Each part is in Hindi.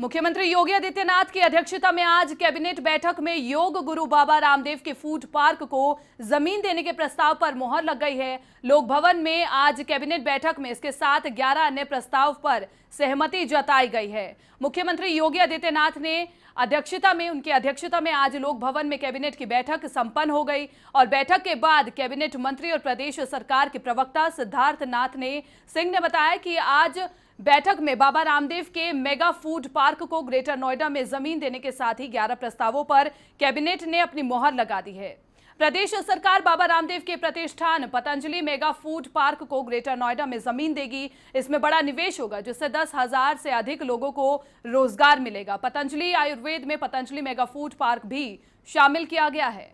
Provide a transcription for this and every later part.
मुख्यमंत्री योगी आदित्यनाथ की अध्यक्षता में आज कैबिनेट बैठक में योग गुरु बाबा रामदेव के फूड पार्क को जमीन देने के प्रस्ताव पर मोहर लग गई है लोक भवन में आज कैबिनेट बैठक में इसके साथ 11 अन्य प्रस्ताव पर सहमति जताई गई है मुख्यमंत्री योगी आदित्यनाथ ने अध्यक्षता में उनकी अध्यक्षता में आज लोक भवन में कैबिनेट की बैठक संपन्न हो गई और बैठक के बाद कैबिनेट मंत्री और प्रदेश सरकार के प्रवक्ता सिद्धार्थ नाथ ने सिंह ने बताया कि आज बैठक में बाबा रामदेव के मेगा फूड पार्क को ग्रेटर नोएडा में जमीन देने के साथ ही 11 प्रस्तावों पर कैबिनेट ने अपनी मोहर लगा दी है प्रदेश सरकार बाबा रामदेव के प्रतिष्ठान पतंजलि मेगा फूड पार्क को ग्रेटर नोएडा में जमीन देगी इसमें बड़ा निवेश होगा जिससे दस हजार से अधिक लोगों को रोजगार मिलेगा पतंजलि आयुर्वेद में पतंजलि मेगा फूड पार्क भी शामिल किया गया है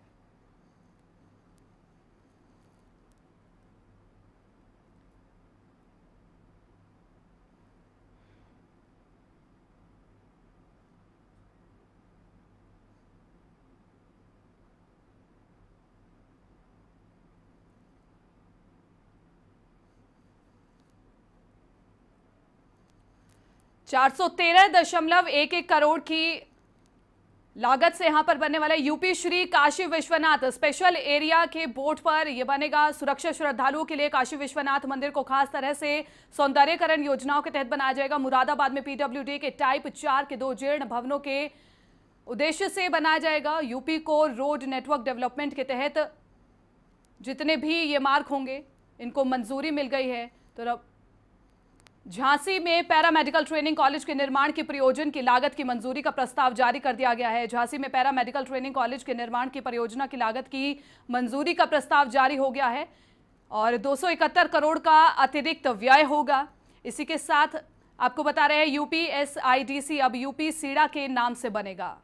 चार सौ तेरह दशमलव एक एक करोड़ की लागत से यहां पर बनने वाला UP Shri Kashi Vishwanath special area के बोर्ड पर यह बनेगा सुरक्षा श्रद्धालुओं के लिए काशी विश्वनाथ मंदिर को खास तरह से सौंदर्यकरण योजनाओं के तहत बनाया जाएगा मुरादाबाद में पीडब्ल्यूडी के टाइप चार के दो जीर्ण भवनों के उद्देश्य से बनाया जाएगा यूपी को रोड नेटवर्क डेवलपमेंट के तहत जितने भी ये मार्ग होंगे इनको मंजूरी मिल गई है तो झांसी में पैरा मेडिकल ट्रेनिंग कॉलेज के निर्माण के प्रयोजन की लागत की मंजूरी का प्रस्ताव जारी कर दिया गया है झांसी में पैरा मेडिकल ट्रेनिंग कॉलेज के निर्माण की परियोजना की लागत की मंजूरी का प्रस्ताव जारी हो गया है और दो करोड़ का अतिरिक्त व्यय होगा इसी के साथ आपको बता रहे हैं यूपीएसआईडीसी एस अब यूपी सीड़ा के नाम से बनेगा